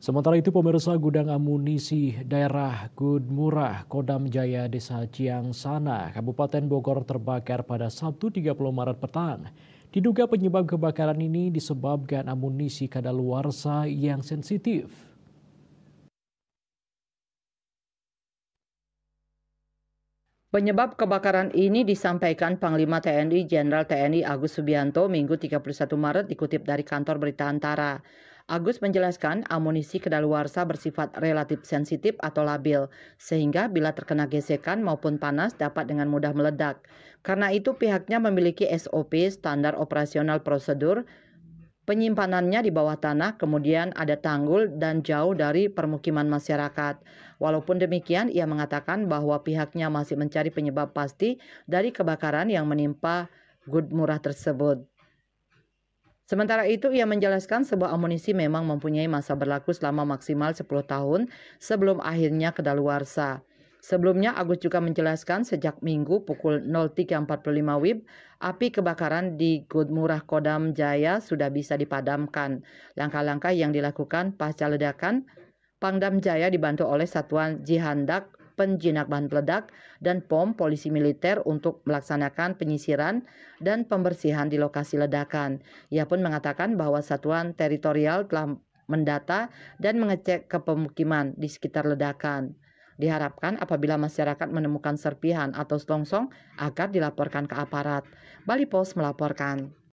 Sementara itu pemirsa gudang amunisi daerah Gudmurah, Kodam Jaya, Desa Ciang Sana, Kabupaten Bogor terbakar pada Sabtu 30 Maret petang. Diduga penyebab kebakaran ini disebabkan amunisi kadaluarsa yang sensitif. Penyebab kebakaran ini disampaikan Panglima TNI Jenderal TNI Agus Subianto Minggu 31 Maret dikutip dari kantor berita antara. Agus menjelaskan amunisi kedaluarsa bersifat relatif sensitif atau labil, sehingga bila terkena gesekan maupun panas dapat dengan mudah meledak. Karena itu pihaknya memiliki SOP standar operasional prosedur penyimpanannya di bawah tanah, kemudian ada tanggul dan jauh dari permukiman masyarakat. Walaupun demikian, ia mengatakan bahwa pihaknya masih mencari penyebab pasti dari kebakaran yang menimpa Good Murah tersebut. Sementara itu, ia menjelaskan sebuah amunisi memang mempunyai masa berlaku selama maksimal 10 tahun sebelum akhirnya kedaluarsa. Sebelumnya, Agus juga menjelaskan sejak minggu pukul 03.45 WIB, api kebakaran di Gudmurah Kodam Jaya sudah bisa dipadamkan. Langkah-langkah yang dilakukan pasca ledakan, Pangdam Jaya dibantu oleh Satuan Jihandak penjinak bahan peledak, dan POM polisi militer untuk melaksanakan penyisiran dan pembersihan di lokasi ledakan. Ia pun mengatakan bahwa satuan teritorial telah mendata dan mengecek ke pemukiman di sekitar ledakan. Diharapkan apabila masyarakat menemukan serpihan atau selongsong agar dilaporkan ke aparat. Bali Post melaporkan.